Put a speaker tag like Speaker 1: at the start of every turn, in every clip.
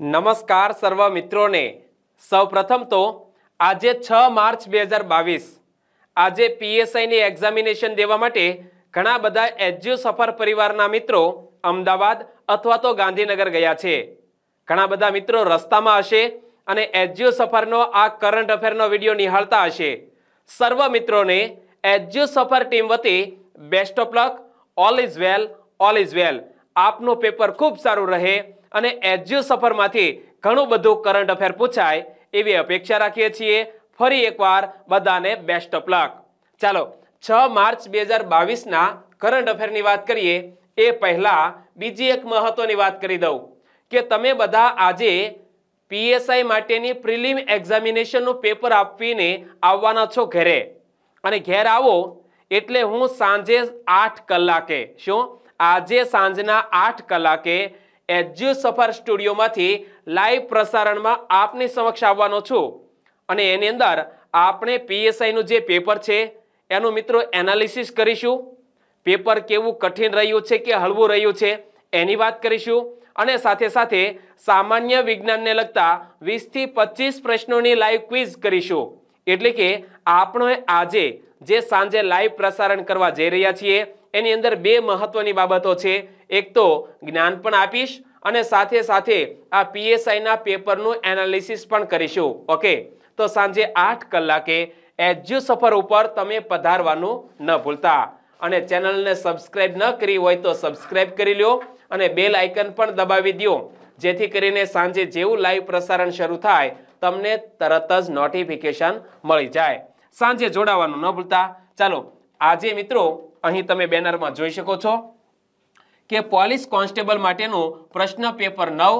Speaker 1: નમસ્કાર સર્વ મિત્રોને સૌપ્રથમ તો આજે છ માર્ચ બે હજાર બાવીસ આજે પીએસઆઈની એક્ઝામિનેશન દેવા માટે ઘણા બધા એજ્યુ સફર પરિવારના મિત્રો અમદાવાદ અથવા તો ગાંધીનગર ગયા છે ઘણા બધા મિત્રો રસ્તામાં હશે અને એજ્યુ સફરનો આ કરંટ અફેરનો વિડીયો નિહાળતા હશે સર્વ મિત્રોને એજ્યુ સફર ટીમ વતી best of luck all is well all is well આપનું પેપર ખૂબ સારું રહે અને એજ્યુ સફરમાંથી ઘણું બધું કરંટ અફેર પૂછાય એવી અપેક્ષા રાખીએ છીએ ફરી એકવાર બધાને બેસ્ટ ઓફ લક ચાલો છ માર્ચ બે હજાર બાવીસના કરંટ અફેરની વાત કરીએ એ પહેલાં બીજી એક મહત્વની વાત કરી દઉં કે તમે બધા આજે પીએસઆઈ માટેની પ્રિલિમ એક્ઝામિનેશનનું પેપર આપીને આવવાના છો ઘરે અને ઘેર આવો એટલે હું સાંજે આઠ કલાકે શું આજે સાંજના આઠ કલાકે એજ્યુ સફર સ્ટુડિયોમાંથી લાઈવ પ્રસારણમાં આપની સમક્ષ આવવાનો છું અને એની અંદર આપણે પીએસઆઈનું જે પેપર છે એનું મિત્રો એનાલિસિસ કરીશું પેપર કેવું કઠિન રહ્યું છે કે હળવું રહ્યું છે એની વાત કરીશું અને સાથે સાથે સામાન્ય વિજ્ઞાનને લગતા વીસથી પચીસ પ્રશ્નોની લાઈવ ક્વિઝ કરીશું એટલે કે આપણે આજે જે સાંજે લાઈવ પ્રસારણ કરવા જઈ રહ્યા છીએ એની અંદર બે મહત્વની બાબતો છે એક તો જ્ઞાન પણ આપીશ અને સાથે સાથે આ પીએસઆઈના પેપરનું એનાલિસિસ પણ કરીશું ઓકે તો સાંજે આઠ કલાકે એજ્યુ સફર ઉપર તમે પધારવાનું ન ભૂલતા અને ચેનલને સબસ્ક્રાઇબ ન કરી હોય તો સબસ્ક્રાઇબ કરી લો અને બેલ આઇકન પણ દબાવી દો જેથી કરીને સાંજે જેવું લાઈવ પ્રસારણ શરૂ થાય તમને તરત જ નોટિફિકેશન મળી જાય સાંજે જોડાવાનું ન ભૂલતા ચાલો આજે મિત્રો અહીં તમે બેનરમાં જોઈ શકો છો કે પોલીસ કોન્સ્ટેબલ માટેનું પ્રશ્ન પેપર નવ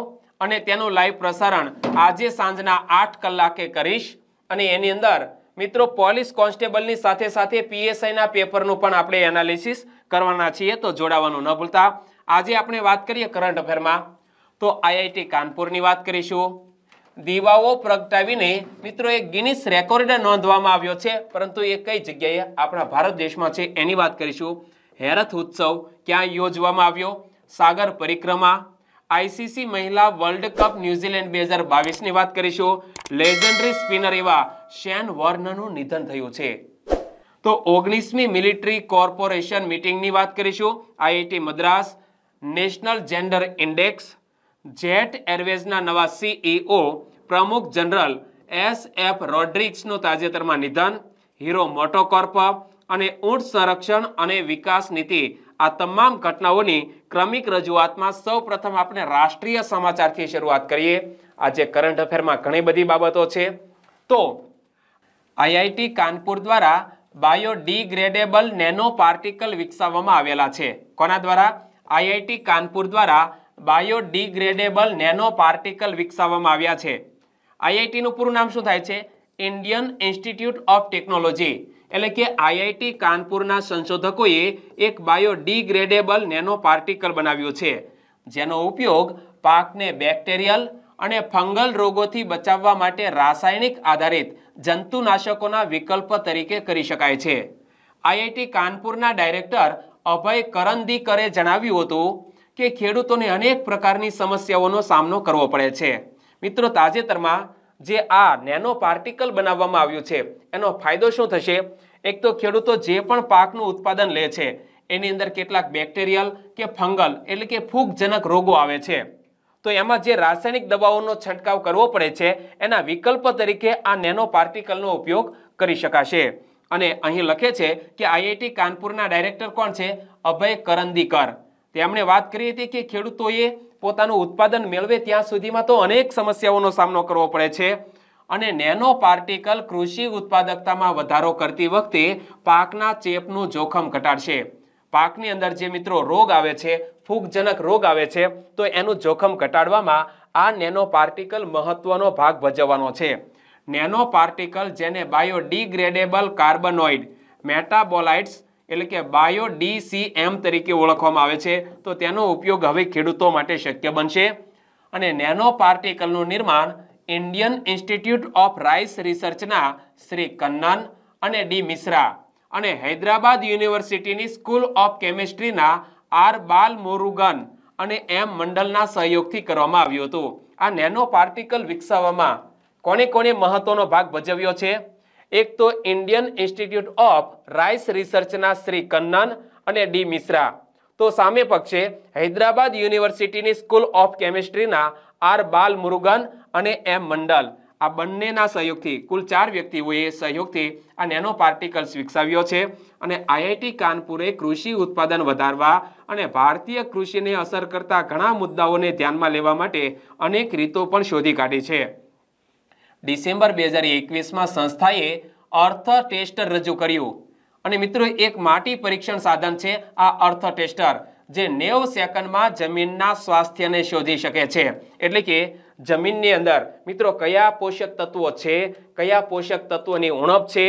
Speaker 1: અને તેનું લાઈવ પ્રસારણ આજે સાંજના આઠ કલાકે કરીશ અને એની અંદર મિત્રો પોલીસ કોન્સ્ટેબલની સાથે સાથે પીએસઆઈના પેપરનું પણ આપણે એનાલિસિસ કરવાના છીએ તો જોડાવાનું ન ભૂલતા આજે આપણે વાત કરીએ કરંટ અફેરમાં તો આઈઆઈટી કાનપુરની વાત કરીશું દીવાઓ પ્રગટાવીને મિત્રો એ ગિનિસ રેકોર્ડ નોંધવામાં આવ્યો છે પરંતુ એ કઈ જગ્યાએ આપણા ભારત દેશમાં છે એની વાત કરીશું હેરથ ઉત્સવ ક્યાં યોજવામાં આવ્યો સાગર પરિક્રમા આઈસીસી મહિલા વર્લ્ડ કપ ન્યુઝીલેન્ડ બે હજાર બાવીસની વાત કરીશું લેજન્ડરી સ્પિનર એવા શેન વર્નનું નિધન થયું છે તો ઓગણીસમી મિલિટરી કોર્પોરેશન મિટિંગની વાત કરીશું IIT Madras national gender index jet એરવેઝના નવા સીઈઓ e પ્રમુખ જનરલ એસ એફ રોડ્રિક્સનું તાજેતરમાં નિધન હીરો મોટોકોર્પ અને ઊંટ સંરક્ષણ અને વિકાસ નીતિ આ તમામ ઘટનાઓની ક્રમિક રજૂઆતમાં સૌ પ્રથમ આપણે રાષ્ટ્રીય સમાચારથી શરૂઆત કરીએ આજે કરંટ અફેરમાં ઘણી બધી બાબતો છે તો આઈઆઈટી કાનપુર દ્વારા બાયોડિગ્રેડેબલ નેનો પાર્ટિકલ વિકસાવવામાં આવેલા છે કોના દ્વારા આઈઆઈટી કાનપુર દ્વારા બાયોડિગ્રેડેબલ નેનો પાર્ટિકલ વિકસાવવામાં આવ્યા છે આઈઆઈટીનું પૂરું નામ શું થાય છે ઇન્ડિયન ઇન્સ્ટિટ્યૂટ ઓફ ટેકનોલોજી એટલે કે આઈઆઈટી કાનપુરના સંશોધકોએ એક બાયોડિગ્રેડેબલ નેનો પાર્ટિકલ બનાવ્યું છે જેનો ઉપયોગ પાકને બેક્ટેરિયલ અને ફંગલ રોગોથી બચાવવા માટે રાસાયણિક આધારિત જંતુનાશકોના વિકલ્પ તરીકે કરી શકાય છે આઈઆઈટી કાનપુરના ડાયરેક્ટર અભય કરંદીકરે જણાવ્યું હતું કે ખેડૂતોને અનેક પ્રકારની સમસ્યાઓનો સામનો કરવો પડે છે મિત્રો તાજેતરમાં જે આ નેનો પાર્ટિકલ બનાવવામાં આવ્યું છે એનો ફાયદો શું થશે એક તો ખેડૂતો જે પણ પાકનું ઉત્પાદન લે છે એની અંદર કેટલાક બેક્ટેરિયલ કે ફંગલ એટલે કે ફૂગજનક રોગો આવે છે તો એમાં જે રાસાયણિક દવાઓનો છંટકાવ કરવો પડે છે એના વિકલ્પ તરીકે આ નેનો પાર્ટિકલનો ઉપયોગ કરી શકાશે અને અહીં લખે છે કે આઈઆઈટી કાનપુરના ડાયરેક્ટર કોણ છે અભય કરંદીકર તેમણે વાત કરી હતી કે ખેડૂતોએ પોતાનું ઉત્પાદન મેળવે ત્યાં સુધીમાં તો અનેક સમસ્યાઓનો સામનો કરવો પડે છે અને નેનો પાર્ટિકલ કૃષિ ઉત્પાદકતામાં વધારો કરતી વખતે પાકના ચેપનું જોખમ ઘટાડશે પાકની અંદર જે મિત્રો રોગ આવે છે ફૂગજનક રોગ આવે છે તો એનું જોખમ ઘટાડવામાં આ નેનો પાર્ટિકલ મહત્વનો ભાગ ભજવવાનો છે નેનો પાર્ટિકલ જેને બાયોડિગ્રેડેબલ કાર્બનોઇડ મેટાબોલાઇટ્સ એટલે કે બાયો એમ તરીકે ઓળખવામાં આવે છે તો તેનો ઉપયોગ હવે ખેડૂતો માટે શક્ય બનશે અને નેનો પાર્ટિકલનું નિર્માણ ઇન્ડિયન ઇન્સ્ટિટ્યૂટ ઓફ રાઇસ રિસર્ચના શ્રી કન્નન અને ડી મિશ્રા અને હૈદરાબાદ યુનિવર્સિટીની સ્કૂલ ઓફ કેમિસ્ટ્રીના આર મોરુગન અને એમ મંડલના સહયોગથી કરવામાં આવ્યું હતું આ નેનો પાર્ટિકલ વિકસાવવામાં કોને કોને મહત્વનો ભાગ ભજવ્યો છે એક તો ઇન્ડિયન ઇન્સ્ટિટ્યૂટ ઓફ રાઇસ રિસર્ચના શ્રી કન્નન અને ડી મિશ્રા તો સામે પક્ષે હૈદરાબાદ યુનિવર્સિટીની સ્કૂલ ઓફ કેમિસ્ટ્રીના આર બાલ મુરુગન અને એમ મંડલ આ બંનેના સહયોગથી કુલ ચાર વ્યક્તિઓએ સહયોગથી આ નેનો પાર્ટિકલ્સ વિકસાવ્યો છે અને આઈઆઈટી કાનપુરે કૃષિ ઉત્પાદન વધારવા અને ભારતીય કૃષિને અસર કરતા ઘણા મુદ્દાઓને ધ્યાનમાં લેવા માટે અનેક રીતો પણ શોધી કાઢી છે ડિસેમ્બર બે હજાર એકવીસમાં સંસ્થાએ અર્થ ટેસ્ટર રજૂ કર્યું અને મિત્રો એક માટી પરીક્ષણ સાધન છે આ અર્થ ટેસ્ટર જે નેવ સેકન્ડમાં જમીનના સ્વાસ્થ્યને શોધી શકે છે એટલે કે જમીનની અંદર મિત્રો કયા પોષક તત્વો છે કયા પોષક તત્વોની ઉણપ છે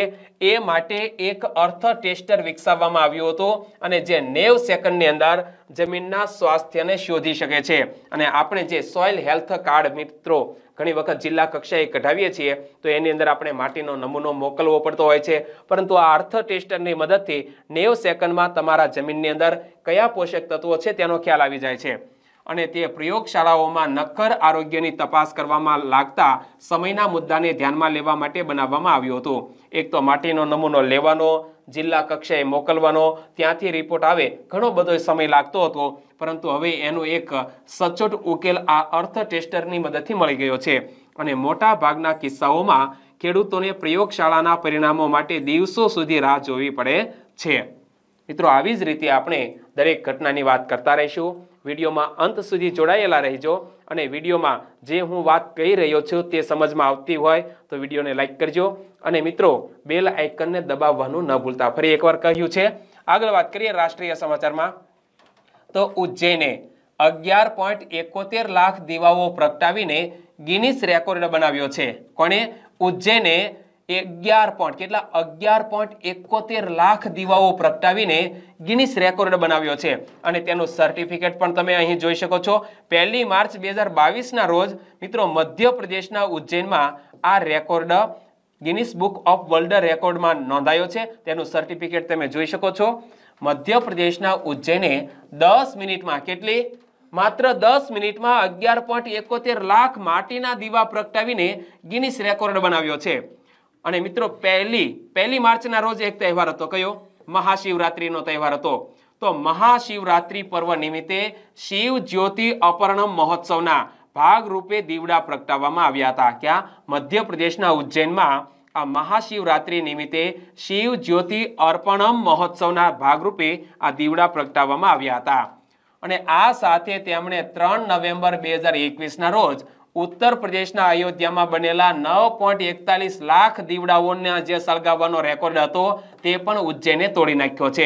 Speaker 1: એ માટે એક અર્થ ટેસ્ટર વિકસાવવામાં આવ્યું હતું અને જે નેવ સેકન્ડની અંદર જમીનના સ્વાસ્થ્યને શોધી શકે છે અને આપણે જે સોઇલ હેલ્થ કાર્ડ મિત્રો ઘણી વખત જિલ્લા કક્ષાએ કઢાવીએ છીએ તો એની અંદર આપણે માટીનો નમૂનો મોકલવો પડતો હોય છે પરંતુ આ અર્થ ટેસ્ટરની મદદથી નેવ સેકન્ડમાં તમારા જમીનની અંદર કયા પોષક તત્વો છે તેનો ખ્યાલ આવી જાય છે અને તે પ્રયોગશાળાઓમાં નક્કર આરોગ્યની તપાસ કરવામાં લાગતા સમયના મુદ્દાને ધ્યાનમાં લેવા માટે બનાવવામાં આવ્યું હતું એક તો માટીનો નમૂનો લેવાનો જિલ્લા કક્ષાએ મોકલવાનો ત્યાંથી રિપોર્ટ આવે ઘણો બધો સમય લાગતો હતો પરંતુ હવે એનો એક સચોટ ઉકેલ આ અર્થ ટેસ્ટરની મદદથી મળી ગયો છે અને મોટા ભાગના કિસ્સાઓમાં ખેડૂતોને પ્રયોગશાળાના પરિણામો માટે દિવસો સુધી રાહ જોવી પડે છે મિત્રો આવી જ રીતે આપણે દરેક ઘટનાની વાત કરતા રહીશું વિડીયોમાં અંત સુધી જોડાયેલા રહેજો અને વિડીયોમાં જે હું વાત કહી રહ્યો છું તે સમજમાં આવતી હોય તો વિડીયોને લાઇક કરજો અને મિત્રો બેલ આઇકનને દબાવવાનું ન ભૂલતા ફરી એકવાર કહ્યું છે આગળ વાત કરીએ રાષ્ટ્રીય સમાચારમાં તો ઉજ્જૈને અગિયાર પોઈન્ટ એકોતેર લાખ દીવાઓ પ્રગટાવીને ગિનિસ રેકોર્ડ બનાવ્યો છે કોણે ઉજ્જૈને અગિયાર પોઈન્ટ કેટલા અગિયાર પોઈન્ટ એકોતેર લાખ દીવાઓ પ્રગટાવીને ગિનિસ રેકોર્ડ બનાવ્યો છે અને તેનું સર્ટિફિકેટ પણ તમે અહીં જોઈ શકો છો પહેલી માર્ચ બે હજાર બાવીસના રોજ મિત્રો મધ્યપ્રદેશના ઉજ્જૈનમાં આ record Guinness book of world રેકોર્ડમાં નોંધાયો છે તેનું સર્ટિફિકેટ તમે જોઈ શકો છો મધ્યપ્રદેશના ઉજ્જૈને દસ મિનિટમાં કેટલી માત્ર દસ મિનિટમાં અગિયાર પોઈન્ટ એકોતેર લાખ માટીના દીવા પ્રગટાવીને ગિનિસ રેકોર્ડ બનાવ્યો છે અને મિત્રો પહેલી પહેલી માર્ચના રોજ એક તહેવાર હતો કયો મહાશિવરાત્રિનો તહેવાર હતો તો મહાશિવરાત્રિ પર્વ નિમિત્તે શિવ જ્યોતિ અપર્ણમ મહોત્સવના ભાગરૂપે દીવડા પ્રગટાવવામાં આવ્યા હતા ક્યાં મધ્યપ્રદેશના ઉજ્જૈનમાં આ મહાશિવરાત્રિ નિમિત્તે શિવ જ્યોતિ અર્પણમ મહોત્સવના ભાગરૂપે આ દીવડા પ્રગટાવવામાં આવ્યા હતા અને આ સાથે તેમણે ત્રણ નવેમ્બર બે હજાર એકવીસના રોજ ઉત્તર પ્રદેશના અયોધ્યામાં બનેલા નવ પોઈન્ટ એકતાલીસ લાખ દીવડાઓને જે સળગાવવાનો રેકોર્ડ હતો તે પણ ઉજ્જૈને તોડી નાખ્યો છે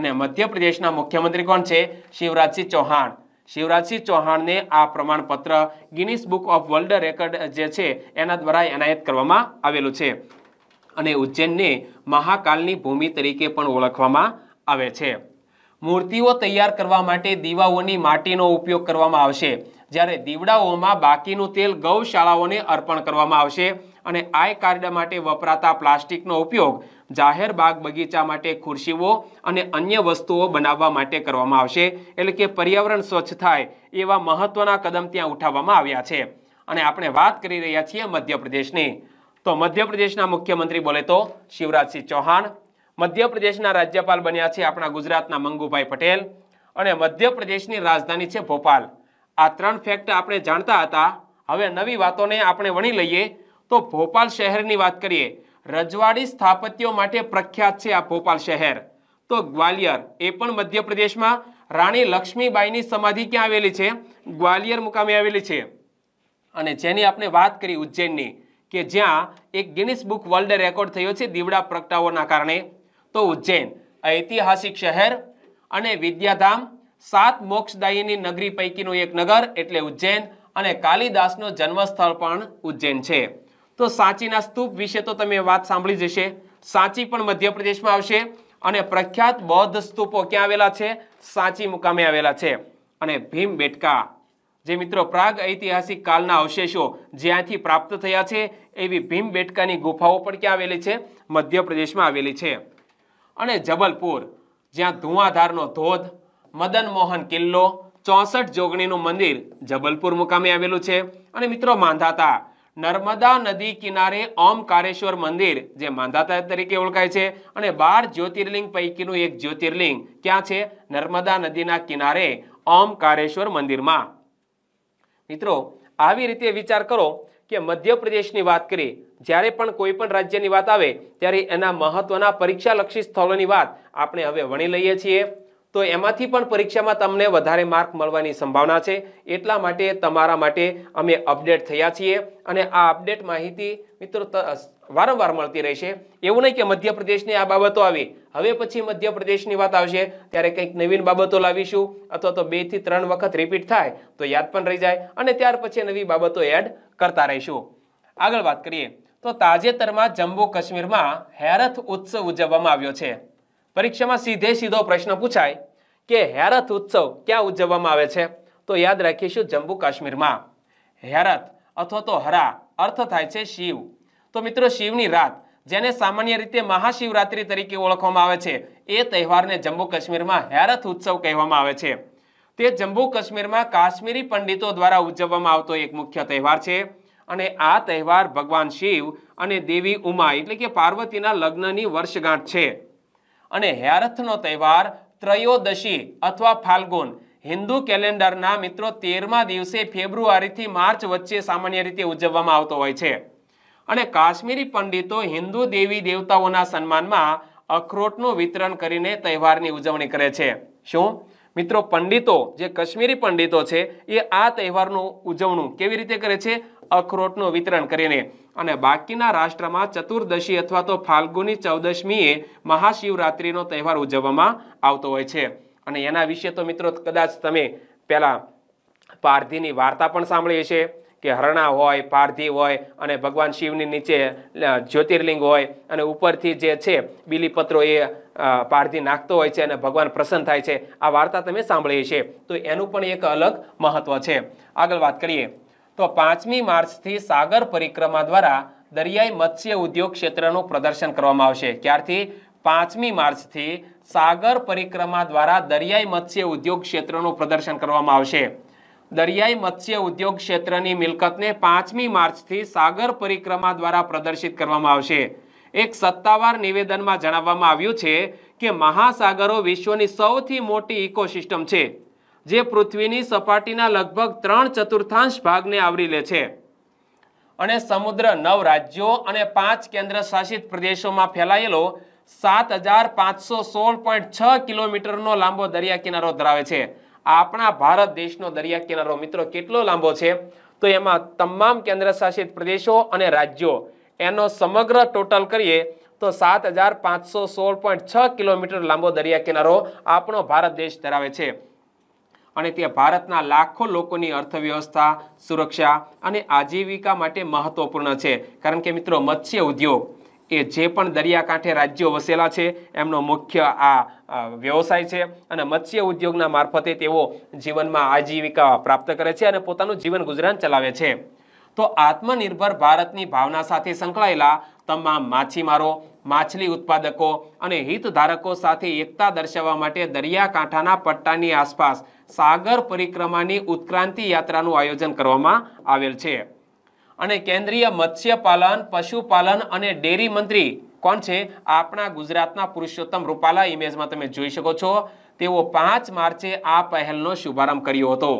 Speaker 1: અને મધ્યપ્રદેશના મુખ્યમંત્રી કોણ છે શિવરાજસિંહ ચૌહાણ શિવરાજસિંહ ચૌહાણને આ પ્રમાણપત્ર Guinness book of world record જે છે એના દ્વારા એનાયત કરવામાં આવેલું છે અને ઉજ્જૈનને મહાકાલની ભૂમિ તરીકે પણ ઓળખવામાં આવે છે મૂર્તિઓ તૈયાર કરવા માટે દીવાઓની માટીનો ઉપયોગ કરવામાં આવશે જ્યારે દીવડાઓમાં બાકીનું તેલ ગૌશાળાઓને અર્પણ કરવામાં આવશે અને આય કાર્ડ માટે વપરાતા પ્લાસ્ટિકનો ઉપયોગ જાહેર બાગ બગીચા માટે ખુરશીઓ અને અન્ય વસ્તુઓ બનાવવા માટે કરવામાં આવશે એટલે કે પર્યાવરણ સ્વચ્છ થાય એવા મહત્વના કદમ ત્યાં ઉઠાવવામાં આવ્યા છે અને આપણે વાત કરી રહ્યા છીએ મધ્યપ્રદેશની તો મધ્યપ્રદેશના મુખ્યમંત્રી બોલે તો શિવરાજસિંહ ચૌહાણ મધ્યપ્રદેશના રાજ્યપાલ બન્યા છે આપણા ગુજરાતના મંગુભાઈ પટેલ અને મધ્યપ્રદેશની રાજધાની છે ભોપાલ આ ત્રણ ફેક્ટ આપણે જાણતા હતા હવે નવી વાતોને આપણે વણી લઈએ તો ભોપાલ શહેરની વાત કરીએ રજવાડી સ્થાપત્યો માટે પ્રખ્યાત છે આ ભોપાલ શહેર તો ગ્વાલિયર એ પણ મધ્યપ્રદેશમાં રાણી લક્ષ્મીબાઈની સમાધિ ક્યાં આવેલી છે ગ્વાલિયર મુકામે આવેલી છે અને જેની આપણે વાત કરી ઉજ્જૈનની કે જ્યાં એક ગિનિસ બુક વર્લ્ડ રેકોર્ડ થયો છે દીવડા પ્રગટાઓના કારણે તો ઉજ્જૈન ઐતિહાસિક શહેર અને વિદ્યાધામ સાત મોક્ષદાયીની નગરી પૈકીનું એક નગર એટલે ઉજ્જૈન અને કાલિદાસનો જન્મસ્થળ પણ ઉજ્જૈન છે તો સાંચીના સ્તૂપ વિશે તો તમે વાત સાંભળી જશે સાંચી પણ મધ્યપ્રદેશમાં આવશે અને પ્રખ્યાત બૌદ્ધ સ્તૂપો ક્યાં આવેલા છે સાંચી મુકામે આવેલા છે અને ભીમ બેટકા જે મિત્રો પ્રાગ ઐતિહાસિક કાળના અવશેષો જ્યાંથી પ્રાપ્ત થયા છે એવી ભીમ બેટકાની ગુફાઓ પણ ક્યાં આવેલી છે મધ્યપ્રદેશમાં આવેલી છે અને જબલપુર જ્યાં ધુવાધારનો ધોધ મદન મોહન કિલ્લો ચોસઠ જોગણીનું મંદિર જબલપુર મુકામે આવેલું છે અને મિત્રો માંધાતા નર્મદા નદી કિનારે ઓમકારેશ્વર મંદિર જે માંધાતા તરીકે ઓળખાય છે અને બાર જ્યોતિર્લિંગ પૈકીનું એક જ્યોતિર્લિંગ ક્યાં છે નર્મદા નદીના કિનારે ઓમકારેશ્વર મંદિરમાં મિત્રો આવી રીતે વિચાર કરો કે મધ્યપ્રદેશની વાત કરી જ્યારે પણ કોઈ પણ રાજ્યની વાત આવે ત્યારે એના મહત્વના પરીક્ષાલક્ષી સ્થળોની વાત આપણે હવે વણી લઈએ છીએ તો એમાંથી પણ પરીક્ષામાં તમને વધારે માર્ક મળવાની સંભાવના છે એટલા માટે તમારા માટે અમે અપડેટ થયા છીએ અને આ અપડેટ માહિતી મિત્રો વારંવાર મળતી રહેશે એવું નહીં કે મધ્યપ્રદેશની આ બાબતો આવી હવે પછી મધ્યપ્રદેશની વાત આવશે ત્યારે કંઈક નવીન બાબતો લાવીશું અથવા તો બેથી ત્રણ વખત રિપીટ થાય તો યાદ પણ રહી જાય અને ત્યાર પછી નવી બાબતો એડ કરતા રહીશું આગળ વાત કરીએ તો તાજેતરમાં જમ્મુ કાશ્મીરમાં હેરથ ઉત્સવ ઉજવવામાં આવ્યો છે પરીક્ષામાં સીધે સીધો પ્રશ્ન પૂછાય કે હેરથ ઉત્સવ ક્યાં ઉજવવામાં આવે છે તો યાદ રાખીશું જમ્મુ કાશ્મીરમાં હેરત અથવા તો હરા અર્થ થાય છે શિવ તો મિત્રો શિવની રાત જેને સામાન્ય રીતે મહાશિવરાત્રિ તરીકે ઓળખવામાં આવે છે એ તહેવારને જમ્મુ કાશ્મીરમાં હેરથ ઉત્સવ કહેવામાં આવે છે તે જમ્મુ કાશ્મીરમાં કાશ્મીરી પંડિતો દ્વારા ઉજવવામાં આવતો એક મુખ્ય તહેવાર છે અને આ તહેવાર ભગવાન શિવ અને દેવી ઉમા એટલે કે પાર્વતીના લગ્નની વર્ષગાંઠ છે અને હેરથનો તહેવાર ત્રયોદશી અથવા ફાલ્ગુન હિન્દુ કેલેન્ડરના મિત્રો તેરમા દિવસે ફેબ્રુઆરીથી માર્ચ વચ્ચે સામાન્ય રીતે ઉજવવામાં આવતો હોય છે અને કાશ્મીરી પંડિતો હિન્દુ દેવી દેવતાઓના સન્માનમાં અખરોટનું વિતરણ કરીને તહેવારની ઉજવણી કરે છે શું મિત્રો પંડિતો જે કાશ્મીરી પંડિતો છે એ આ તહેવારનું ઉજવણું કેવી રીતે કરે છે અખરોટનું વિતરણ કરીને અને બાકીના રાષ્ટ્રમાં ચતુર્દશી અથવા તો ફાલ્ગુની ચૌદશમીએ મહાશિવરાત્રિનો તહેવાર ઉજવવામાં આવતો હોય છે અને એના વિશે તો મિત્રો કદાચ તમે પહેલાં પારધીની વાર્તા પણ સાંભળીએ છીએ કે હરણા હોય પારધી હોય અને ભગવાન શિવની નીચે જ્યોતિર્લિંગ હોય અને ઉપરથી જે છે બીલીપત્રો એ પારધી નાખતો હોય છે અને ભગવાન પ્રસન્ન થાય છે આ વાર્તા તમે સાંભળીએ છીએ તો એનું પણ એક અલગ મહત્વ છે આગળ વાત કરીએ તો પાંચમી માર્ચથી સાગર પરિક્રમા દ્વારા દરિયાઈ મત્સ્ય ઉદ્યોગ ક્ષેત્રનું પ્રદર્શન કરવામાં આવશે ક્યારથી પાંચમી માર્ચથી સાગર પરિક્રમા દ્વારા દરિયાઈ મત્સ્ય ઉદ્યોગ ક્ષેત્રનું પ્રદર્શન કરવામાં આવશે દરિયાઈ મત્સ્ય ઉદ્યોગ ક્ષેત્રની મિલકતને પાંચમી માર્ચથી સાગર પરિક્રમા દ્વારા પ્રદર્શિત કરવામાં આવશે એક સત્તાવાર નિવેદનમાં જણાવવામાં આવ્યું છે કે મહાસાગરો વિશ્વની સૌથી મોટી ઇકોસિસ્ટમ છે જે પૃથ્વીની સપાટીના લગભગ ત્રણ ચતુર્થાંશ ભાગને આવરી લે છે અને સમુદ્ર નવ રાજ્યો અને પાંચ કેન્દ્ર શાસિત પ્રદેશોમાં ફેલાયેલો સાત હજાર પાંચસો સોળ પોઈન્ટ છ કિલોમીટરનો લાંબો દરિયા કિનારો ધરાવે છે આપણા ભારત દેશનો દરિયા કિનારો મિત્રો કેટલો લાંબો છે તો એમાં તમામ કેન્દ્ર શાસિત પ્રદેશો અને રાજ્યો એનો સમગ્ર ટોટલ કરીએ તો સાત હજાર પાંચસો સોળ પોઈન્ટ છ કિલોમીટર લાંબો દરિયા કિનારો આપણો ભારત દેશ ધરાવે છે અને તે ભારતના લાખો લોકોની અર્થવ્યવસ્થા સુરક્ષા અને આજીવિકા માટે મહત્વપૂર્ણ છે કારણ કે મિત્રો મત્સ્ય ઉદ્યોગ એ જે પણ દરિયાકાંઠે રાજ્યો વસેલા છે એમનો મુખ્ય આ વ્યવસાય છે અને મત્સ્ય ઉદ્યોગના મારફતે તેઓ જીવનમાં આજીવિકા પ્રાપ્ત કરે છે અને પોતાનું જીવન ગુજરાન ચલાવે છે તો આત્મનિર્ભર ભારતની ભાવના સાથે સંકળાયેલા તમામ માછીમારો માછલી ઉત્પાદકો અને હિતધારકો સાથે એકતા દર્શાવવા માટે દરિયાકાંઠાના પટ્ટાની આસપાસ સાગર પરિક્રમાની ઉત્ક્રાંતિ યાત્રાનું આયોજન કરવામાં આવેલ છે અને કેન્દ્રીય મત્સ્યપાલન પશુપાલન અને ડેરી મંત્રી કોણ છે આપણા ગુજરાતના પુરુષોત્તમ રૂપાલા ઇમેજમાં તમે જોઈ શકો છો તેઓ પાંચ માર્ચે આ પહેલનો શુભારંભ કર્યો હતો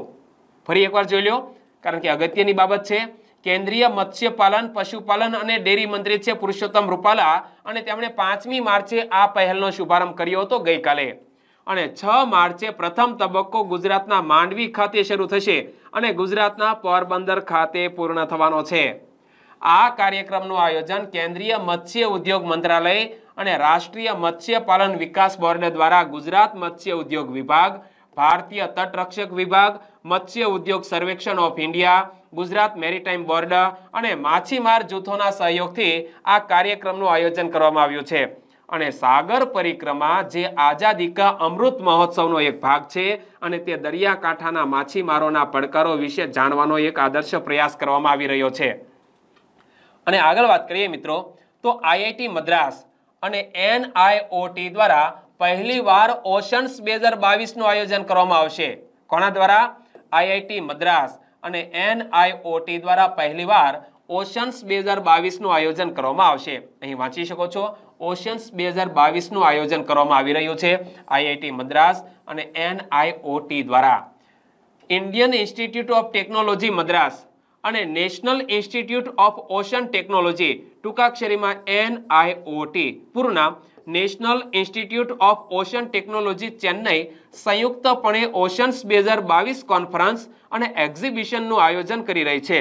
Speaker 1: ફરી એકવાર જોઈ લો કારણ કે અગત્યની બાબત છે કેન્દ્રીય મત્સ્યપાલન પશુપાલન અને ડેરી મંત્રી છે પુરુષોત્તમ રૂપાલા અને તેમણે પાંચમી માર્ચે આ પહેલનો શુભારંભ કર્યો હતો ગઈકાલે અને છ માર્ચે પ્રથમ તબક્કો ગુજરાતના માંડવી ખાતે શરૂ થશે અને ગુજરાતના પોરબંદર ખાતે પૂર્ણ થવાનો છે આ કાર્યક્રમનું આયોજન કેન્દ્રીય મત્સ્ય ઉદ્યોગ મંત્રાલય અને રાષ્ટ્રીય મત્સ્યપાલન વિકાસ બોર્ડ દ્વારા ગુજરાત મત્સ્ય ઉદ્યોગ વિભાગ ભારતીય તટરક્ષક વિભાગ મત્સ્ય ઉદ્યોગ સર્વેક્ષણ of India Gujarat maritime board અને માછીમાર જૂથોના સહયોગથી આ કાર્યક્રમનું આયોજન કરવામાં આવ્યું છે અને સાગર પરિક્રમા જે આઝાદી કા અમૃત મહોત્સવનો એક ભાગ છે અને તે દરિયાકાંઠાના માછીમારોના પડકારો વિશે જાણવાનો એક આદર્શ પ્રયાસ કરવામાં આવી રહ્યો છે અને આગળ વાત કરીએ મિત્રો તો આઈઆઈટી મદ્રાસ અને એનઆઈઓટી દ્વારા પહેલીવાર ઓશન્સ બે હજાર બાવીસનું આયોજન કરવામાં આવશે કોના દ્વારા આઈઆઈટી મદ્રાસ અને એનઆઈઓટી દ્વારા પહેલીવાર ઓશન્સ બે હજાર બાવીસનું આયોજન કરવામાં આવશે અહીં વાંચી શકો છો ઓશન્સ બે હજાર બાવીસનું આયોજન કરવામાં આવી રહ્યું છે આઈઆઈટી મદ્રાસ અને એનઆઈઓટી દ્વારા Indian Institute of Technology Madras અને National Institute of Ocean Technology ટૂંકાક્ષરીમાં એનઆઈઓટી પૂરું નામ National Institute of Ocean Technology Chennai સંયુક્તપણે ઓશન્સ બે હજાર બાવીસ કોન્ફરન્સ અને એક્ઝિબિશનનું આયોજન કરી રહી છે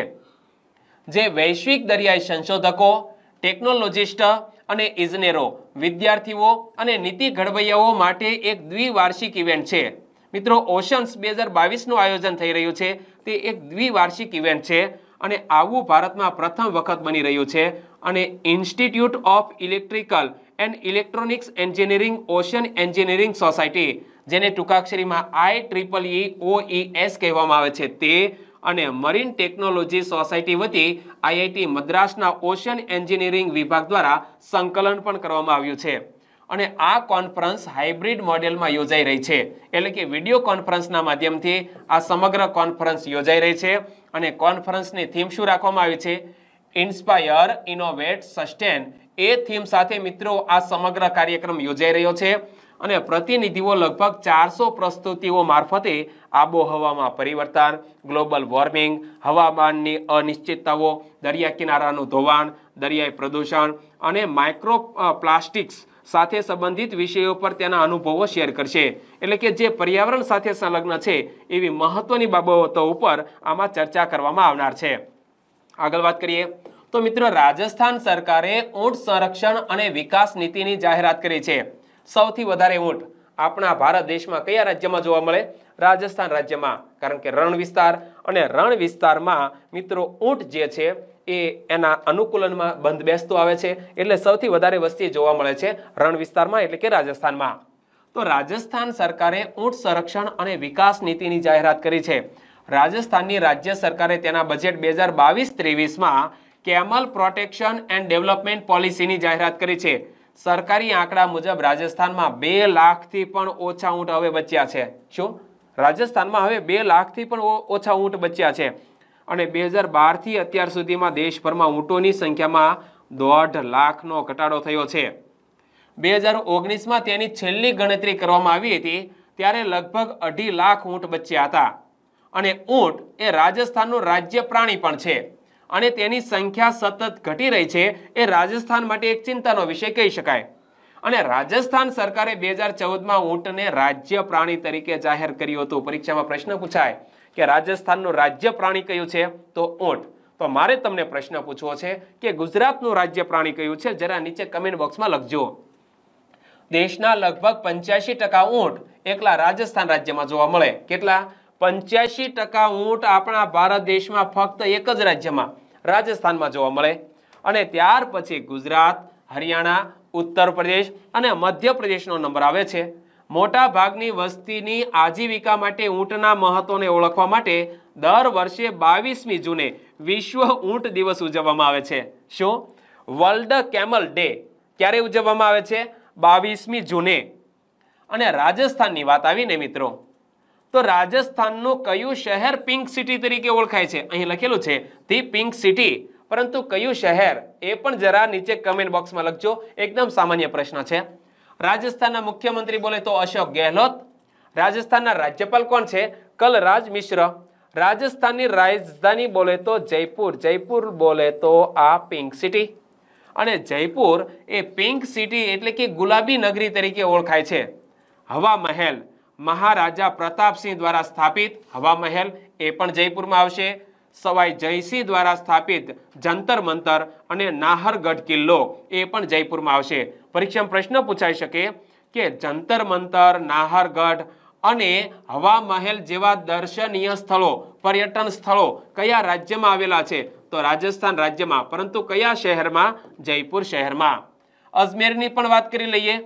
Speaker 1: જે વૈશ્વિક દરિયાઈ સંશોધકો ટેકનોલોજીસ્ટ અને ઇજનેરો વિદ્યાર્થીઓ અને નીતિ ઘડવૈયાઓ માટે એક દ્વિવાર્ષિક ઇવેન્ટ છે મિત્રો ઓશન્સ બે હજાર બાવીસનું આયોજન થઈ રહ્યું છે તે એક દ્વિવાર્ષિક ઇવેન્ટ છે અને આવું ભારતમાં પ્રથમ વખત બની રહ્યું છે અને Institute of Electrical and Electronics Engineering Ocean Engineering Society જેને ટૂંકાક્ષરીમાં આઈ ટ્રિપલ ઈ ઓ એસ કહેવામાં આવે છે તે અને મરીન ટેકનોલોજી સોસાયટી વતી આઈઆઈટી મદ્રાસના ઓશન એન્જિનિયરિંગ વિભાગ દ્વારા સંકલન પણ કરવામાં આવ્યું છે અને આ કોન્ફરન્સ હાઇબ્રિડ મોડેલમાં યોજાઈ રહી છે એટલે કે વિડીયો કોન્ફરન્સના માધ્યમથી આ સમગ્ર કોન્ફરન્સ યોજાઈ રહી છે અને કોન્ફરન્સની થીમ શું રાખવામાં આવી છે ઇન્સ્પાયર ઇનોવેટ સસ્ટેન એ થીમ સાથે મિત્રો આ સમગ્ર કાર્યક્રમ યોજાઈ રહ્યો છે અને પ્રતિનિધિઓ લગભગ ચારસો પ્રસ્તુતિઓ મારફતે આબોહવામાં પરિવર્તન ગ્લોબલ વોર્મિંગ હવામાનની અનિશ્ચિતતાઓ દરિયા કિનારાનું ધોવાણ દરિયાઈ પ્રદૂષણ અને માઇક્રો પ્લાસ્ટિક્સ સાથે સંબંધિત વિષયો પર તેના અનુભવો શેર કરશે એટલે કે જે પર્યાવરણ સાથે સંલગ્ન છે એવી મહત્વની બાબતો ઉપર આમાં ચર્ચા કરવામાં આવનાર છે આગળ વાત કરીએ તો મિત્રો રાજસ્થાન સરકારે ઊંટ સંરક્ષણ અને વિકાસ નીતિની જાહેરાત કરી છે સૌથી વધારે ઊંટ આપણા ભારત દેશમાં કયા રાજ્યમાં જોવા મળે રાજસ્થાન રાજ્યમાં કારણ કે રણ વિસ્તાર અને રણ વિસ્તારમાં મિત્રો ઊંટ જે છે એ એના અનુકૂલનમાં બંધ બેસતો આવે છે એટલે સૌથી વધારે વસ્તી જોવા મળે છે રણ વિસ્તારમાં એટલે કે રાજસ્થાનમાં તો રાજસ્થાન સરકારે ઊંટ સંરક્ષણ અને વિકાસ નીતિની જાહેરાત કરી છે રાજસ્થાનની રાજ્ય સરકારે તેના બજેટ બે હજાર બાવીસ ત્રેવીસમાં કેમલ પ્રોટેક્શન એન્ડ ડેવલપમેન્ટ પોલિસીની જાહેરાત કરી છે સરકારી આંકડા મુજબ રાજસ્થાનમાં બે લાખથી પણ ઓછા ઊંટ હવે બચ્યા છે શું રાજસ્થાનમાં હવે બે લાખથી પણ ઓછા ઊંટ બચ્યા છે અને બે હજાર બારથી અત્યાર સુધીમાં દેશભરમાં ઊંટોની સંખ્યામાં દોઢ લાખનો ઘટાડો થયો છે બે હજાર ઓગણીસમાં તેની છેલ્લી ગણતરી કરવામાં આવી હતી ત્યારે લગભગ અઢી લાખ ઊંટ બચ્યા હતા અને ઊંટ એ રાજસ્થાનનું રાજ્ય પ્રાણી પણ છે અને તેની સંખ્યા સતત ઘટી રહી છે એ રાજસ્થાન માટે એક ચિંતાનો વિષય કહી શકાય અને રાજસ્થાન સરકારે બે હજાર ચૌદમાં ઊંટને રાજ્ય પ્રાણી તરીકે જાહેર કર્યું હતું પરીક્ષામાં પ્રશ્ન પૂછાય કે રાજસ્થાનનું રાજ્ય પ્રાણી કયું છે તો ઊંટ તો મારે તમને પ્રશ્ન પૂછવો છે કે ગુજરાતનું રાજ્ય પ્રાણી કયું છે જરા નીચે કમેન્ટ બોક્સમાં લખજો દેશના લગભગ પંચ્યાસી ટકા ઊંટ એકલા રાજસ્થાન રાજ્યમાં જોવા મળે કેટલા પંચ્યાસી ટકા ઊંટ આપણા ભારત દેશમાં ફક્ત એક જ રાજ્યમાં રાજસ્થાનમાં જોવા મળે અને ત્યાર પછી ગુજરાત હરિયાણા ઉત્તર પ્રદેશ અને મધ્યપ્રદેશનો નંબર આવે છે મોટા ભાગની વસ્તીની આજીવિકા માટે ઊંટના મહત્વને ઓળખવા માટે દર વર્ષે બાવીસમી જૂને વિશ્વ ઊંટ દિવસ ઉજવવામાં આવે છે શું વર્લ્ડ કેમલ ડે ક્યારે ઉજવવામાં આવે છે બાવીસમી જૂને અને રાજસ્થાનની વાત આવીને મિત્રો તો રાજસ્થાનનું કયું શહેર પિંક સિટી તરીકે ઓળખાય છે અહીં લખેલું છે ધી પિંક સિટી પરંતુ કયું શહેર એ પણ જરા નીચે કમેન્ટ બોક્સમાં લખજો એકદમ સામાન્ય પ્રશ્ન છે રાજસ્થાનના મુખ્યમંત્રી બોલે તો અશોક ગેહલોત રાજસ્થાનના રાજ્યપાલ કોણ છે કલરાજ મિશ્ર રાજસ્થાનની રાજધાની બોલે તો જયપુર જયપુર બોલે તો આ પિંક સિટી અને જયપુર એ પિંક સિટી એટલે કે ગુલાબી નગરી તરીકે ઓળખાય છે હવા મહેલ મહારાજા પ્રતાપસિંહ દ્વારા સ્થાપિત હવા મહેલ એ પણ જયપુરમાં આવશે સવાઈ જયસિંહ દ્વારા સ્થાપિત જંતર મંતર અને નાહરગઢ કિલ્લો એ પણ જયપુરમાં આવશે પરીક્ષામાં પ્રશ્ન પૂછાઈ શકે કે જંતર મંતર નાહરગઢ અને હવા મહેલ જેવા દર્શનીય સ્થળો પર્યટન સ્થળો કયા રાજ્યમાં આવેલા છે તો રાજસ્થાન રાજ્યમાં પરંતુ કયા શહેરમાં જયપુર શહેરમાં અજમેરની પણ વાત કરી લઈએ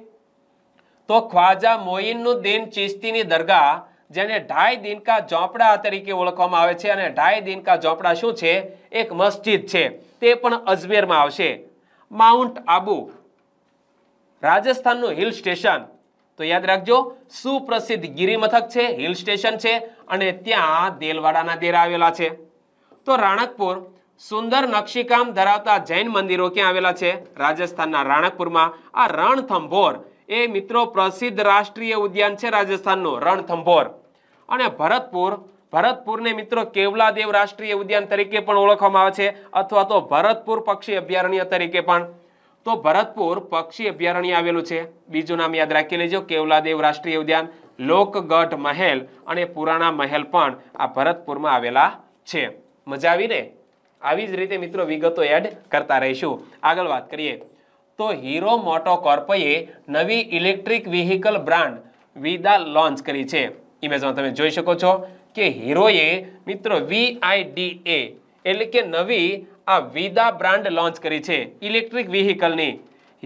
Speaker 1: તો ખ્વાજા મોઇનનું દિન ચિશ્તીની દરગાહ જેને ઢાઈ દિનકા કા ઝોંપડા તરીકે ઓળખવામાં આવે છે અને ઢાઈ દિનકા કા ઝોંપડા શું છે એક મસ્જિદ છે તે પણ અજમેરમાં આવશે માઉન્ટ આબુ રાજસ્થાનનું હિલ સ્ટેશન તો યાદ રાખજો સુપ્રસિદ્ધ ગિરિમથક છે હિલ સ્ટેશન છે અને ત્યાં દેલવાડાના દેર આવેલા છે તો રાણકપુર સુંદર નકશીકામ ધરાવતા જૈન મંદિરો ક્યાં આવેલા છે રાજસ્થાનના રાણકપુરમાં આ રણથંભોર એ મિત્રો પ્રસિદ્ધ રાષ્ટ્રીય ઉદ્યાન છે રાજસ્થાનનું રણથંભોર અને ભરતપુર ભરતપુરને મિત્રો કેવલાદેવ રાષ્ટ્રીય ઉદ્યાન તરીકે પણ ઓળખવામાં આવે છે અથવા તો ભરતપુર પક્ષી અભયારણ્ય તરીકે પણ તો ભરતપુર પક્ષી અભયારણ્ય આવેલું છે બીજું નામ યાદ રાખી લેજો કેવલાદેવ રાષ્ટ્રીય ઉદ્યાન લોકગઢ મહેલ અને પુરાણા મહેલ પણ આ ભરતપુરમાં આવેલા છે મજા આવીને આવી જ રીતે મિત્રો વિગતો એડ કરતા રહીશું આગળ વાત કરીએ તો હીરો મોટોકોર્પએ નવી electric vehicle brand Vida launch કરી છે ઇમેજમાં તમે જોઈ શકો છો કે હીરોએ મિત્રો વીઆઈડીએ એટલે કે નવી આ વિદા બ્રાન્ડ લોન્ચ કરી છે ઇલેક્ટ્રિક વ્હીકલની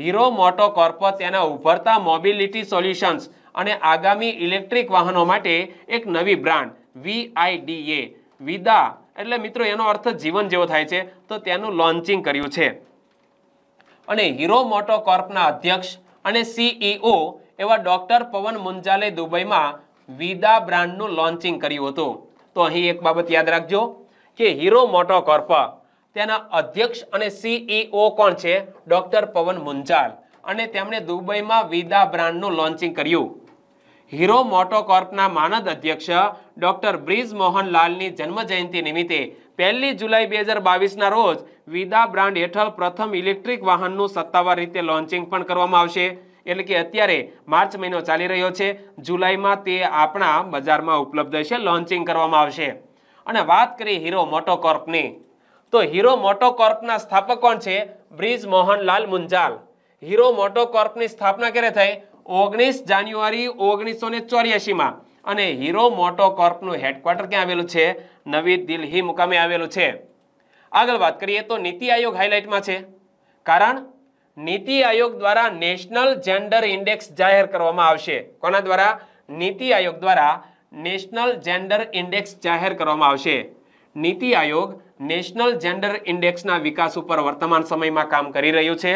Speaker 1: હીરો મોટોકોર્પ તેના ઉભરતા મોબિલિટી સોલ્યુશન્સ અને આગામી ઇલેક્ટ્રિક વાહનો માટે એક નવી બ્રાન્ડ વીઆઈડીએ વિદા એટલે મિત્રો એનો અર્થ જીવન જેવો થાય છે તો તેનું લોન્ચિંગ કર્યું છે અને હીરો મોટો કોર્પના અધ્યક્ષ અને સીઈઓ e એવા ડોક્ટર પવન મુંજાલે દુબઈમાં વિદા બ્રાન્ડનું લોન્ચિંગ કર્યું હતું તો અહીં એક બાબત યાદ રાખજો કે હીરો મોટો કોર્પ તેના અધ્યક્ષ અને સીઈઓ e કોણ છે ડોક્ટર પવન મુંજાલ અને તેમણે દુબઈમાં વિદા બ્રાન્ડનું લોન્ચિંગ કર્યું હીરો મોટો કોર્પના માનદ અધ્યક્ષ ડોક્ટર બ્રિજ મોહન લાલની જન્મજયંતિ નિમિત્તે પહેલી જુલાઈ બે હજાર બાવીસના રોજ વિદા બ્રાન્ડ હેઠળ પ્રથમ ઇલેક્ટ્રિક વાહનનું સત્તાવાર રીતે લોન્ચિંગ પણ કરવામાં આવશે એટલે કે અત્યારે માર્ચ મહિનો ચાલી રહ્યો છે જુલાઈમાં તે આપણા બજારમાં ઉપલબ્ધ છે લોન્ચિંગ કરવામાં આવશે અને વાત કરીએ હીરો મોટોકોર્પની તો હીરો મોટોકોર્પના સ્થાપક કોણ છે બ્રિજ મોહનલાલ મુંજાલ હીરો મોટોકોર્પની સ્થાપના ક્યારે થઈ ઓગણીસ જાન્યુઆરી ઓગણીસો ને ચોર્યાસીમાં અને હીરો મોટો કોર્પનું હેડક્વાર્ટર ક્યાં આવેલું છે નવી દિલ્હી મુકામે આવેલું છે આગળ વાત કરીએ તો નીતિ આયોગ હાઇલાઇટમાં છે કારણ નીતિ આયોગ દ્વારા નેશનલ જેન્ડર ઇન્ડેક્સ જાહેર કરવામાં આવશે કોના દ્વારા નીતિ આયોગ દ્વારા નેશનલ જેન્ડર ઇન્ડેક્સ જાહેર કરવામાં આવશે નીતિ આયોગ નેશનલ જેન્ડર ઇન્ડેક્સના વિકાસ ઉપર વર્તમાન સમયમાં કામ કરી રહ્યું છે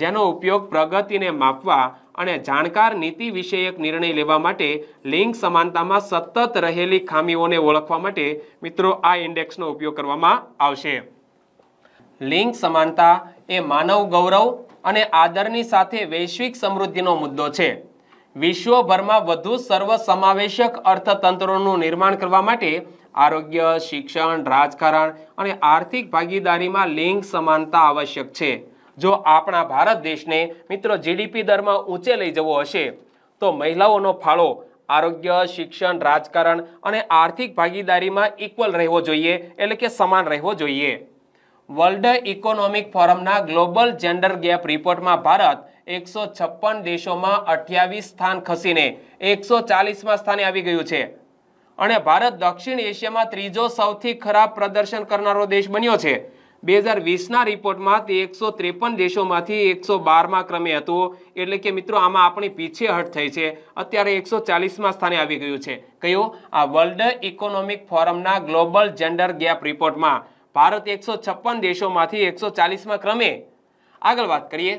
Speaker 1: જેનો ઉપયોગ પ્રગતિને માપવા અને જાણકાર નીતિ વિષયક નિર્ણય લેવા માટે લિંગ સમાનતામાં સતત રહેલી ખામીઓને ઓળખવા માટે મિત્રો આ ઇન્ડેક્સનો ઉપયોગ કરવામાં આવશે લિંગ સમાનતા એ માનવ ગૌરવ અને આદરની સાથે વૈશ્વિક સમૃદ્ધિનો મુદ્દો છે વિશ્વભરમાં વધુ સર્વસમાવેશક અર્થતંત્રોનું નિર્માણ કરવા માટે આરોગ્ય શિક્ષણ રાજકારણ અને આર્થિક ભાગીદારીમાં લિંગ સમાનતા આવશ્યક છે જો આપણા ભારત દેશને મિત્રો જીડીપી દરમાં ઊંચે લઈ જવો હશે તો મહિલાઓનો ફાળો આરોગ્ય શિક્ષણ રાજકારણ અને આર્થિક ભાગીદારીમાં ઇક્વલ રહેવો જોઈએ એટલે કે સમાન રહેવો જોઈએ વર્લ્ડ ઇકોનોમિક ફોરમના ગ્લોબલ જેન્ડર ગેપ રિપોર્ટમાં ભારત એકસો છપ્પન દેશોમાં અઠ્યાવીસ સ્થાન ખસીને એકસો ચાલીસમાં સ્થાને આવી ગયું છે અને ભારત દક્ષિણ એશિયામાં ત્રીજો સૌથી ખરાબ પ્રદર્શન કરનારો દેશ બન્યો છે બે હજાર વીસના રિપોર્ટમાં તે એકસો ત્રેપન દેશોમાંથી એકસો બારમાં ક્રમે હતું એટલે કે મિત્રો આમાં આપણી પીછેહટ થઈ છે અત્યારે એકસો ચાલીસમાં સ્થાને આવી ગયું છે કયો આ વર્લ્ડ ઇકોનોમિક ફોરમના ગ્લોબલ જેન્ડર ગેપ રિપોર્ટમાં ભારત એકસો છપ્પન દેશોમાંથી એકસો ચાલીસમાં ક્રમે આગળ વાત કરીએ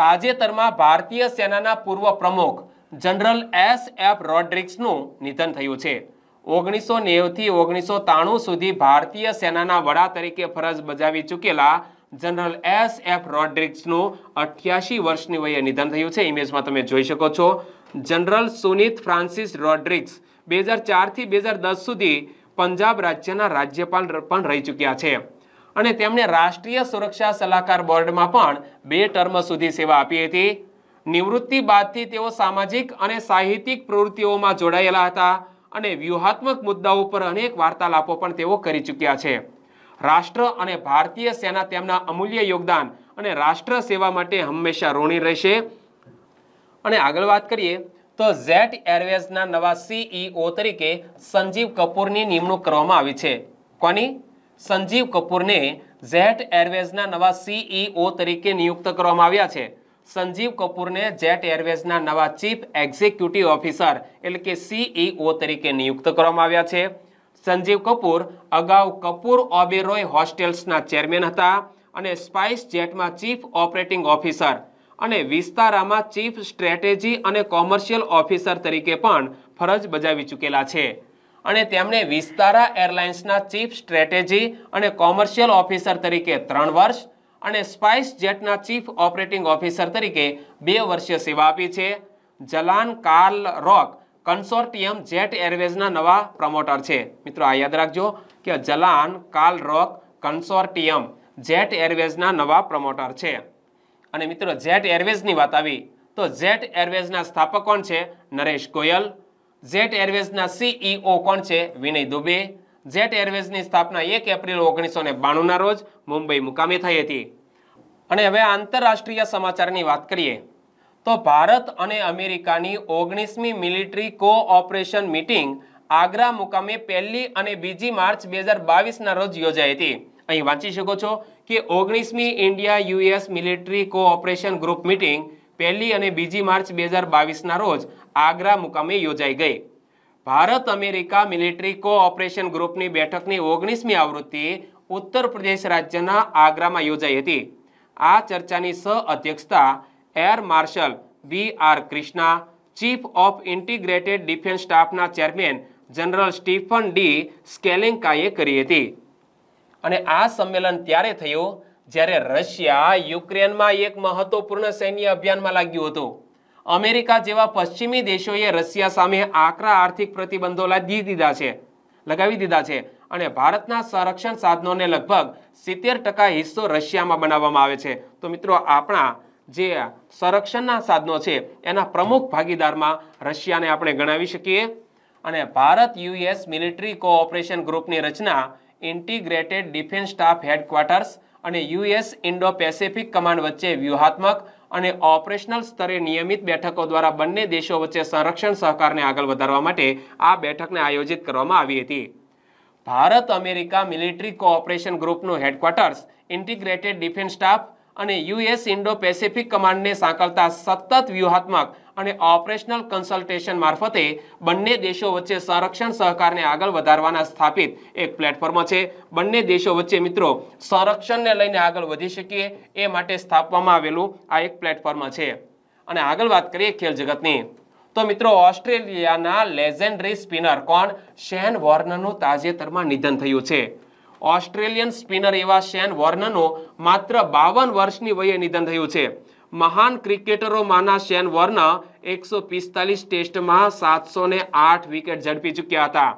Speaker 1: તાજેતરમાં ભારતીય સેનાના પૂર્વ પ્રમુખ જનરલ એસ એફ રોડ્રિક્સનું નિધન થયું છે ઓગણીસો નેવથી ઓગણીસો ત્રાણું સુધી ભારતીય સેનાના વડા તરીકે ફરજ બજાવી ચૂકેલા જનરલ એસ એફ રોડ્રિક્સનું અઠ્યાસી વર્ષની વયે નિધન થયું છે ઇમેજમાં તમે જોઈ શકો છો જનરલ સુનિત ફ્રાન્સિસ રોડ્રિક્સ બે હજાર ચારથી બે હજાર દસ સુધી પંજાબ રાજ્યના રાજ્યપાલ પણ રહી ચૂક્યા છે અને તેમણે રાષ્ટ્રીય સુરક્ષા સલાહકાર બોર્ડમાં પણ બે ટર્મ સુધી સેવા આપી હતી નિવૃત્તિ બાદથી તેઓ સામાજિક અને સાહિત્યિક પ્રવૃત્તિઓમાં જોડાયેલા હતા અને વ્યૂહાત્મક મુદ્દાઓ પર અનેક વાર્તાલાપો પણ તેઓ કરી ચૂક્યા છે રાષ્ટ્ર અને ભારતીય સેના તેમના અમૂલ્ય યોગદાન અને રાષ્ટ્ર સેવા માટે હંમેશા ઋણી રહેશે અને આગળ વાત કરીએ તો ઝેટ એરવેઝના નવા સીઈઓ e તરીકે સંજીવ કપૂરની નિમણૂક કરવામાં આવી છે કોની સંજીવ કપૂરને ઝેટ એરવેઝના નવા સીઈઓ e તરીકે નિયુક્ત કરવામાં આવ્યા છે સંજીવ કપૂરને જેટ એરવેઝના નવા ચીફ એક્ઝિક્યુટિવ ઓફિસર એટલે કે સીઈઓ e તરીકે નિયુક્ત કરવામાં આવ્યા છે સંજીવ કપૂર અગાઉ કપૂર ઓબેરોય હોસ્ટેલ્સના ચેરમેન હતા અને સ્પાઇસ જેટમાં ચીફ ઓપરેટિંગ ઓફિસર અને વિસ્તારામાં ચીફ સ્ટ્રેટેજી અને કોમર્શિયલ ઓફિસર તરીકે પણ ફરજ બજાવી ચૂકેલા છે અને તેમણે વિસ્તારા એરલાઇન્સના ચીફ સ્ટ્રેટેજી અને કોમર્શિયલ ઓફિસર તરીકે ત્રણ વર્ષ અને સ્પાઇસ જેટના ચીફ ઓપરેટિંગ ઓફિસર તરીકે બે વર્ષીય સેવા આપી છે Jalan Kalrock consortium jet એરવેઝના નવા પ્રમોટર છે મિત્રો આ યાદ રાખજો કે Jalan Kalrock consortium jet એરવેઝના નવા પ્રમોટર છે અને મિત્રો જેટ એરવેઝની વાત આવી તો જેટ એરવેઝના સ્થાપક કોણ છે નરેશ ગોયલ જેટ એરવેઝના સીઈઓ e કોણ છે વિનય દુબે જેટ એરવેઝની સ્થાપના એક એપ્રિલ ઓગણીસો ને બાણુંના રોજ મુંબઈ મુકામે થઈ હતી અને હવે આંતરરાષ્ટ્રીય સમાચારની વાત કરીએ તો ભારત અને અમેરિકાની ઓગણીસમી મિલિટરી કોઓપરેશન મિટિંગ આગ્રા મુકામે પહેલી અને બીજી માર્ચ બે હજાર બાવીસના રોજ યોજાઈ હતી અહીં વાંચી શકો છો કે ઓગણીસમી India US military cooperation group meeting પહેલી અને બીજી માર્ચ બે હજાર બાવીસના રોજ આગ્રા મુકામે યોજાઈ ગઈ ભારત અમેરિકા મિલિટરી કોઓપરેશન ગ્રુપની બેઠકની ઓગણીસમી આવૃત્તિ ઉત્તર પ્રદેશ રાજ્યના આગ્રામાં યોજાઈ હતી આ ચર્ચાની સહ અધ્યક્ષતા air marshal V R Krishna chief of integrated defence સ્ટાફના ચેરમેન જનરલ સ્ટીફન ડી સ્કેલેન્કાએ કરી હતી અને આ સંમેલન ત્યારે થયું જ્યારે રશિયા યુક્રેનમાં એક મહત્વપૂર્ણ સૈન્ય અભિયાનમાં લાગ્યું હતું અમેરિકા જેવા પશ્ચિમી દેશોએ રશિયા સામે આકરા આર્થિક પ્રતિબંધો લાદી દીધા છે લગાવી દીધા છે અને ભારતના સંરક્ષણ સાધનોને લગભગ સિત્તેર ટકા હિસ્સો રશિયામાં બનાવવામાં આવે છે તો મિત્રો આપણા જે સંરક્ષણના સાધનો છે એના પ્રમુખ ભાગીદારમાં રશિયાને આપણે ગણાવી શકીએ અને ભારત યુએસ મિલિટરી કોઓપરેશન ગ્રુપની રચના ઇન્ટિગ્રેટેડ ડિફેન્સ સ્ટાફ હેડક્વાર્ટર્સ અને યુએસ ઇન્ડો પેસેફિક કમાન્ડ વચ્ચે વ્યૂહાત્મક અને ઓપરેશનલ સ્તરે નિયમિત બેઠકો દ્વારા બંને દેશો વચ્ચે સંરક્ષણ સહકારને આગળ વધારવા માટે આ બેઠકને આયોજિત કરવામાં આવી હતી ભારત અમેરિકા મિલિટરી કોઓપરેશન ગ્રુપનું હેડક્વાર્ટર્સ ઇન્ટિગ્રેટેડ ડિફેન્સ સ્ટાફ અને યુએસ ઇન્ડો પેસિફિક કમાન્ડને સાંકળતા સતત વ્યૂહાત્મક અને ઓપરેશનલ કન્સલ્ટેશન મારફતે બંને દેશો વચ્ચે સંરક્ષણ સહકારને આગળ વધારવાના સ્થાપિત એક પ્લેટફોર્મ છે બંને દેશો વચ્ચે મિત્રો સંરક્ષણને લઈને આગળ વધી શકીએ એ માટે સ્થાપવામાં આવેલું આ એક પ્લેટફોર્મ છે અને આગળ વાત કરીએ ખેલ જગતની તો મિત્રો ઓસ્ટ્રેલિયાના લેજેન્ડરી સ્પિનર કોણ શેન વોર્નરનું તાજેતરમાં નિધન થયું છે ઓસ્ટ્રેલિયન સ્પિનર એવા શેન વોર્નનો માત્ર બાવન વર્ષની વયે નિધન થયું છે મહાન ક્રિકેટરોમાંના શેન વોર્ન એકસો પિસ્તાલીસ ટેસ્ટમાં સાતસો આઠ વિકેટ ઝડપી ચૂક્યા હતા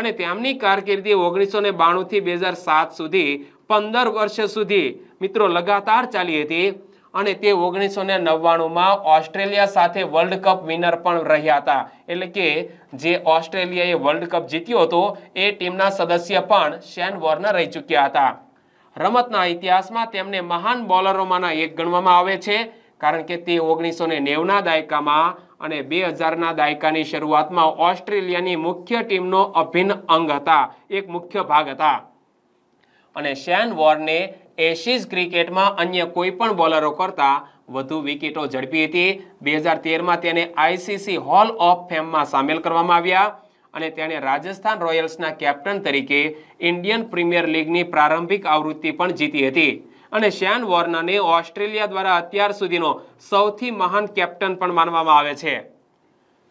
Speaker 1: અને તેમની કારકિર્દી ઓગણીસો ને બાણુંથી બે હજાર સાત સુધી પંદર વર્ષ સુધી મિત્રો લગાતાર ચાલી હતી અને તે ઓગણીસો ને નવ્વાણુંમાં ઓસ્ટ્રેલિયા સાથે વર્લ્ડ કપ વિનર પણ રહ્યા હતા એટલે કે જે ઓસ્ટ્રેલિયાએ વર્લ્ડ કપ જીત્યો હતો એ ટીમના સદસ્ય પણ શેન વોર્નર રહી ચૂક્યા હતા રમતના ઇતિહાસમાં તેમને મહાન બોલરોમાંના એક ગણવામાં આવે છે કારણ કે તે ઓગણીસો ને નેવના દાયકામાં અને બે હજારના દાયકાની શરૂઆતમાં ઓસ્ટ્રેલિયાની મુખ્ય ટીમનો અભિન્ન અંગ હતા એક મુખ્ય ભાગ હતા અને શેન વોર્ને એશિઝ ક્રિકેટમાં અન્ય કોઈપણ બોલરો કરતાં વધુ વિકેટો ઝડપી હતી બે હજાર તેરમાં તેને આઈસીસી હોલ ઓફ ફેમમાં સામેલ કરવામાં આવ્યા અને તેણે રાજસ્થાન રોયલ્સના કેપ્ટન તરીકે ઇન્ડિયન પ્રીમિયર લીગની પ્રારંભિક આવૃત્તિ પણ જીતી હતી અને શ્યાન વોર્નરને ઓસ્ટ્રેલિયા દ્વારા અત્યાર સુધીનો સૌથી મહાન કેપ્ટન પણ માનવામાં આવે છે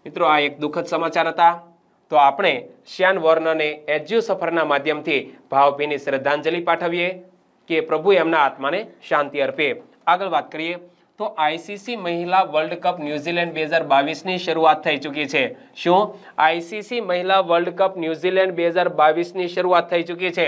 Speaker 1: મિત્રો આ એક દુઃખદ સમાચાર હતા તો આપણે શ્યાન વોર્નરને એજ્યુ સફરના માધ્યમથી ભાવભીની શ્રદ્ધાંજલિ પાઠવીએ કે પ્રભુ એમના આત્માને શાંતિ અર્પે આગળ વાત કરીએ તો આઈસીસી મહિલા વર્લ્ડ કપ ન્યુઝીલેન્ડ બે હજાર બાવીસની શરૂઆત થઈ ચૂકી છે શું આઈસીસી મહિલા વર્લ્ડ કપ ન્યુઝીલેન્ડ બે હજાર બાવીસની શરૂઆત થઈ ચૂકી છે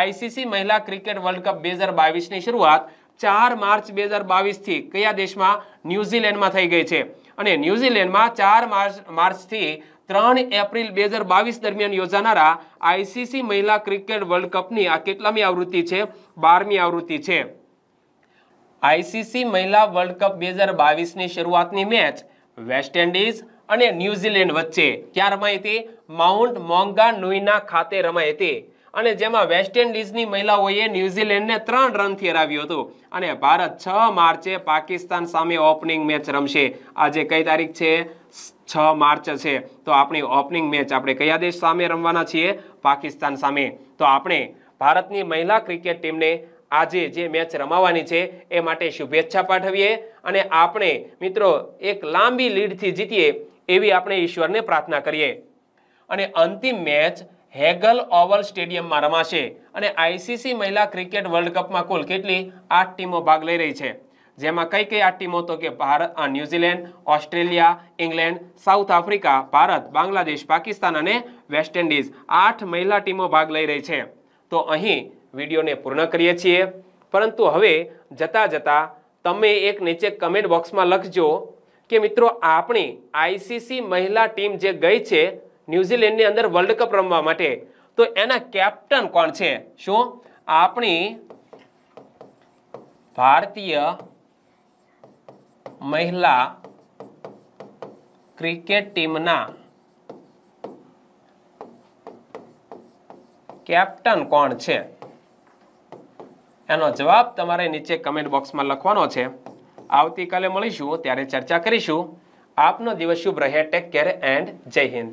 Speaker 1: આઈસીસી મહિલા ક્રિકેટ વર્લ્ડ કપ બે હજાર બાવીસની શરૂઆત ચાર માર્ચ બે હજાર બાવીસથી કયા દેશમાં ન્યુઝીલેન્ડમાં થઈ ગઈ છે અને ન્યુઝીલેન્ડમાં ચાર માર્ચ માર્ચથી ત્રણ એપ્રિલ બે હજાર બાવીસ દરમિયાન યોજાનારા આઈસીસી મહિલા ક્રિકેટ વર્લ્ડ કપની આ કેટલામી આવૃત્તિ છે બારમી આવૃત્તિ છે આઈસીસી મહિલા વર્લ્ડ કપ બે હજાર બાવીસની શરૂઆતની મેચ વેસ્ટ ઇન્ડિઝ અને ન્યૂઝીલેન્ડ વચ્ચે ક્યાં રમાઈ હતી માઉન્ટ મોંગા નુઈના ખાતે રમાઈ હતી અને જેમાં વેસ્ટ ઇન્ડિઝની મહિલાઓએ ન્યુઝીલેન્ડને ત્રણ રનથી હરાવ્યું હતું અને ભારત છ માર્ચે પાકિસ્તાન સામે ઓપનિંગ મેચ રમશે આજે કઈ તારીખ છે છ માર્ચ છે તો આપણી ઓપનિંગ મેચ આપણે કયા દેશ સામે રમવાના છીએ પાકિસ્તાન સામે તો આપણે ભારતની મહિલા ક્રિકેટ ટીમને આજે જે મેચ રમાવાની છે એ માટે શુભેચ્છા પાઠવીએ અને આપણે મિત્રો એક લાંબી લીડથી જીતીએ એવી આપણે ઈશ્વરને પ્રાર્થના કરીએ અને અંતિમ મેચ હેગલ ઓવલ સ્ટેડિયમમાં રમાશે અને આઈસીસી મહિલા ક્રિકેટ વર્લ્ડ કપમાં કુલ કેટલી આઠ ટીમો ભાગ લઈ રહી છે જેમાં કઈ કઈ આઠ ટીમો તો કે Bharat New Zealand Australia England south Africa Bharat Bangladesh Pakistan અને વેસ્ટ ઇન્ડિઝ આઠ મહિલા ટીમો ભાગ લઈ રહી છે તો અહીં વિડીયોને પૂર્ણ કરીએ છીએ પરંતુ હવે જતાં જતાં તમે એક નીચે કમેન્ટ બોક્સમાં લખજો કે મિત્રો આપણી આઈસીસી મહિલા ટીમ જે ગઈ છે ન્યુઝીલેન્ડની અંદર વર્લ્ડ કપ રમવા માટે તો એના કેપ્ટન કોણ છે શું આપણી ભારતીય મહિલા ક્રિકેટ ટીમના કેપ્ટન કોણ છે એનો જવાબ તમારે નીચે કમેન્ટ બોક્સમાં લખવાનો છે આવતીકાલે મળીશું ત્યારે ચર્ચા કરીશું આપનો દિવસ શુભ રહે ટેક કેર એન્ડ જય હિન્દ